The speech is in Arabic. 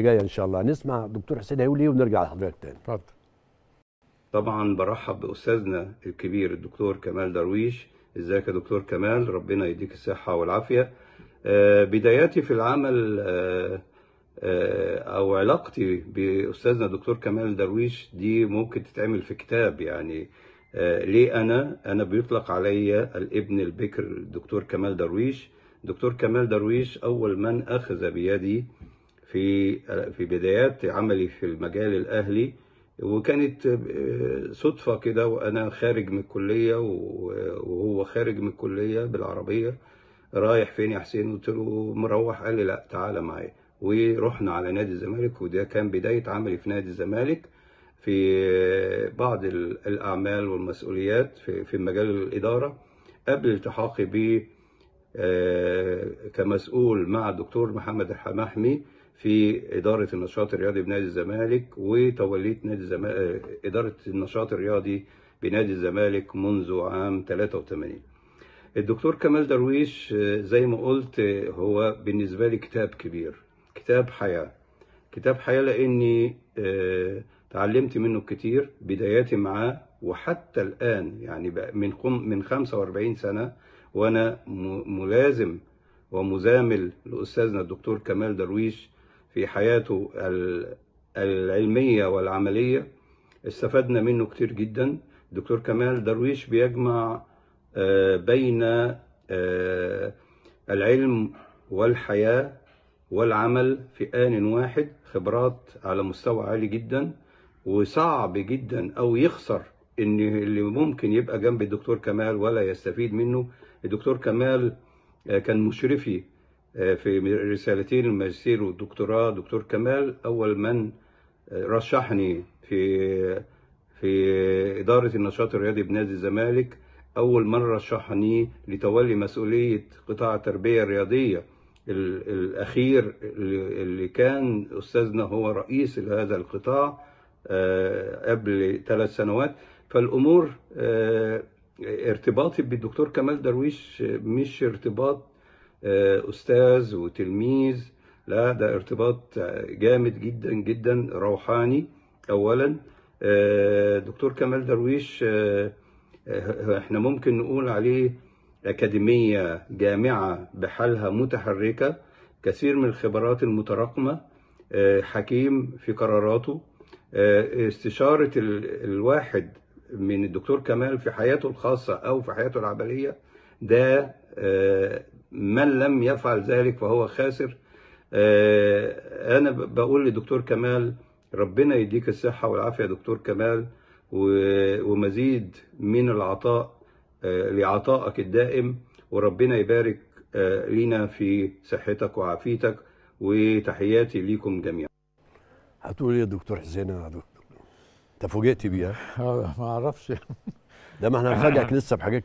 جايه ان شاء الله نسمع دكتور حسين هيقول ايه ونرجع لحضرتك تاني اتفضل طبعا برحب باستاذنا الكبير الدكتور كمال درويش ازيك يا دكتور كمال ربنا يديك الصحه والعافيه آه، بداياتي في العمل آه، آه، او علاقتي باستاذنا الدكتور كمال درويش دي ممكن تتعمل في كتاب يعني ليه انا انا بيطلق عليا الابن البكر الدكتور كمال درويش دكتور كمال درويش اول من اخذ بيدي في في بدايات عملي في المجال الاهلي وكانت آه، صدفه كده وانا خارج من الكليه وهو خارج من الكليه بالعربيه رايح فين يا حسين قلت له مروح قال لي لا تعالى معايا ورحنا على نادي الزمالك وده كان بدايه عملي في نادي الزمالك في بعض الاعمال والمسؤوليات في مجال الاداره قبل التحاقي ب آه، كمسؤول مع الدكتور محمد الحماحمي في إدارة النشاط الرياضي بنادي الزمالك وتوليت نادي الزمالك آه، إدارة النشاط الرياضي بنادي الزمالك منذ عام 83 الدكتور كمال درويش آه، زي ما قلت آه، هو بالنسبة لي كتاب كبير كتاب حياة كتاب حياة لأني تعلمت منه كتير بداياتي معاه وحتى الآن يعني من من 45 سنة وأنا ملازم ومزامل لأستاذنا الدكتور كمال درويش في حياته العلمية والعملية استفدنا منه كتير جدا دكتور كمال درويش بيجمع آه، بين آه، العلم والحياة والعمل في آن واحد خبرات على مستوى عالي جدا وصعب جدا أو يخسر إن اللي ممكن يبقى جنب الدكتور كمال ولا يستفيد منه الدكتور كمال آه، كان مشرفي آه، في رسالتين الماجستير والدكتوراه دكتور كمال أول من آه، رشحني في في إدارة النشاط الرياضي بنادي الزمالك أول من رشحني لتولي مسؤولية قطاع التربية الرياضية الأخير اللي كان أستاذنا هو رئيس لهذا القطاع آه، قبل ثلاث سنوات فالأمور ارتباطي بالدكتور كمال درويش مش ارتباط آه، أستاذ وتلميذ لا ده ارتباط جامد جدا جدا روحاني أولا آه، دكتور كمال درويش آه، احنا ممكن نقول عليه أكاديمية جامعة بحالها متحركة كثير من الخبرات المتراكمة حكيم في قراراته استشارة الواحد من الدكتور كمال في حياته الخاصة أو في حياته العملية ده من لم يفعل ذلك فهو خاسر آه، أنا بقول لدكتور كمال ربنا يديك الصحة والعافية يا دكتور كمال ومزيد من العطاء آه، لعطائك الدائم وربنا يبارك آه، لينا في صحتك وعافيتك وتحياتي ليكم جميعا هتقول إيه يا دكتور حسين يا دكتور انت فوجئت بيها ما اعرفش ده ما احنا هنفاجئك لسه بحاجات